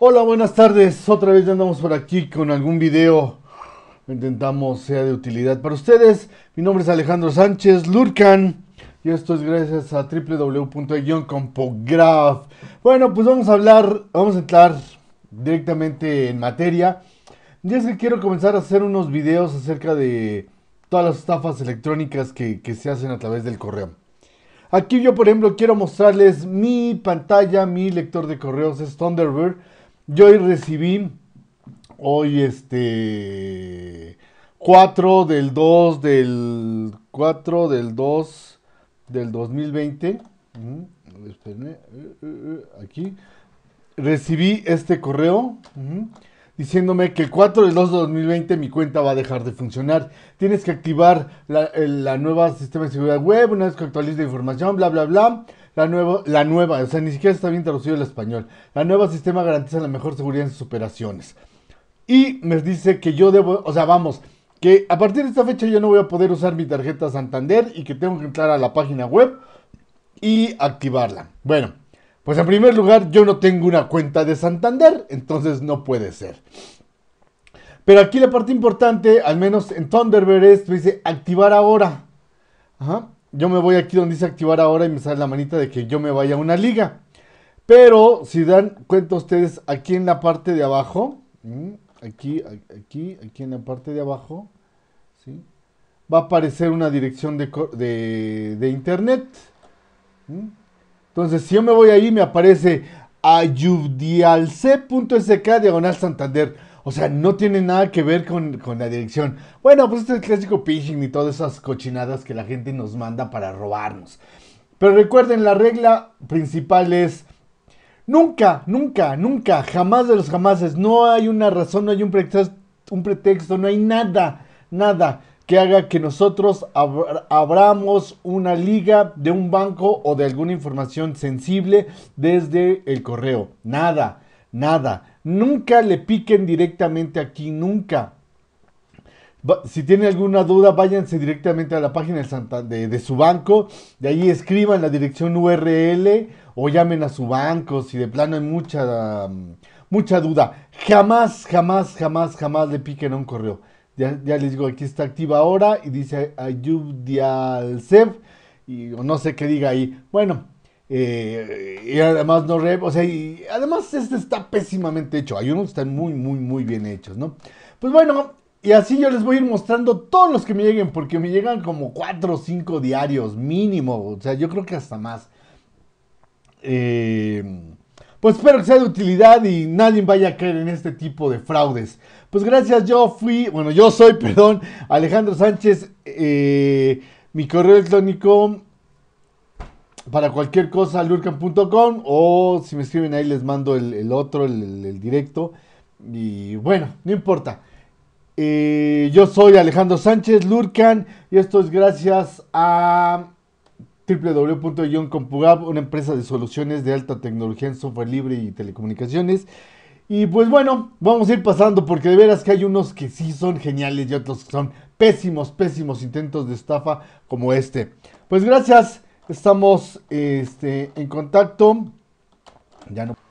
Hola, buenas tardes. Otra vez andamos por aquí con algún video. Intentamos sea de utilidad para ustedes. Mi nombre es Alejandro Sánchez Lurcan. Y esto es gracias a www.compograph. Bueno, pues vamos a hablar, vamos a entrar directamente en materia. ya es que quiero comenzar a hacer unos videos acerca de todas las estafas electrónicas que se hacen a través del correo. Aquí yo, por ejemplo, quiero mostrarles mi pantalla, mi lector de correos es Thunderbird. Yo hoy recibí, hoy este, 4 del 2 del 4 del 2 del 2020. Mm, eh, eh, eh, aquí. Recibí este correo. Mm, diciéndome que el 4 del 2 de 2020 mi cuenta va a dejar de funcionar. Tienes que activar la, nueva sistema de seguridad web, una vez que actualice la información, bla, bla, bla. La nueva, la nueva, o sea, ni siquiera está bien traducido el español. La nueva sistema garantiza la mejor seguridad en sus operaciones. Y me dice que yo debo, o sea, vamos, que a partir de esta fecha yo no voy a poder usar mi tarjeta Santander y que tengo que entrar a la página web y activarla. Bueno. Pues en primer lugar, yo no tengo una cuenta de Santander, entonces no puede ser. Pero aquí la parte importante, al menos en Thunderbird, esto dice activar ahora. Yo me voy aquí donde dice activar ahora y me sale la manita de que yo me vaya a una liga. Pero si dan cuenta ustedes aquí en la parte de abajo, aquí, aquí, aquí en la parte de abajo, va a aparecer una dirección de, internet. Entonces, si yo me voy ahí, me aparece ayudialc.sk diagonal Santander. O sea, no tiene nada que ver con, la dirección. Bueno, pues este es el clásico phishing y todas esas cochinadas que la gente nos manda para robarnos. Pero recuerden, la regla principal es nunca, nunca, nunca, jamás de los jamases. No hay una razón, no hay un un pretexto no hay nada, nada que haga que nosotros abramos una liga de un banco o de alguna información sensible desde el correo. Nada, nada. Nunca le piquen directamente aquí, nunca. Si tiene alguna duda, váyanse directamente a la página de, su banco, de ahí escriban la dirección URL o llamen a su banco si de plano hay mucha, mucha duda. Jamás, jamás, jamás, jamás le piquen a un correo ya, les digo, aquí está activa ahora y dice Ayub y no sé qué diga ahí. Bueno, eh, y además no rep, o sea, y además este está pésimamente hecho. Hay unos que están muy, muy, muy bien hechos, ¿no? Pues bueno, y así yo les voy a ir mostrando todos los que me lleguen, porque me llegan como 4 o 5 diarios mínimo, o sea, yo creo que hasta más. Eh, pues espero que sea de utilidad y nadie vaya a caer en este tipo de fraudes. Pues gracias, yo fui, bueno, yo soy, perdón, Alejandro Sánchez. Eh, mi correo electrónico para cualquier cosa, lurcan.com o si me escriben ahí les mando el, otro, el, directo. Y bueno, no importa. Eh, yo soy Alejandro Sánchez, Lurcan, y esto es gracias a www.yoncompugab, una empresa de soluciones de alta tecnología en software libre y telecomunicaciones. Y pues bueno, vamos a ir pasando porque de veras que hay unos que sí son geniales y otros que son pésimos, pésimos intentos de estafa como este. Pues gracias, estamos este, en contacto. Ya no.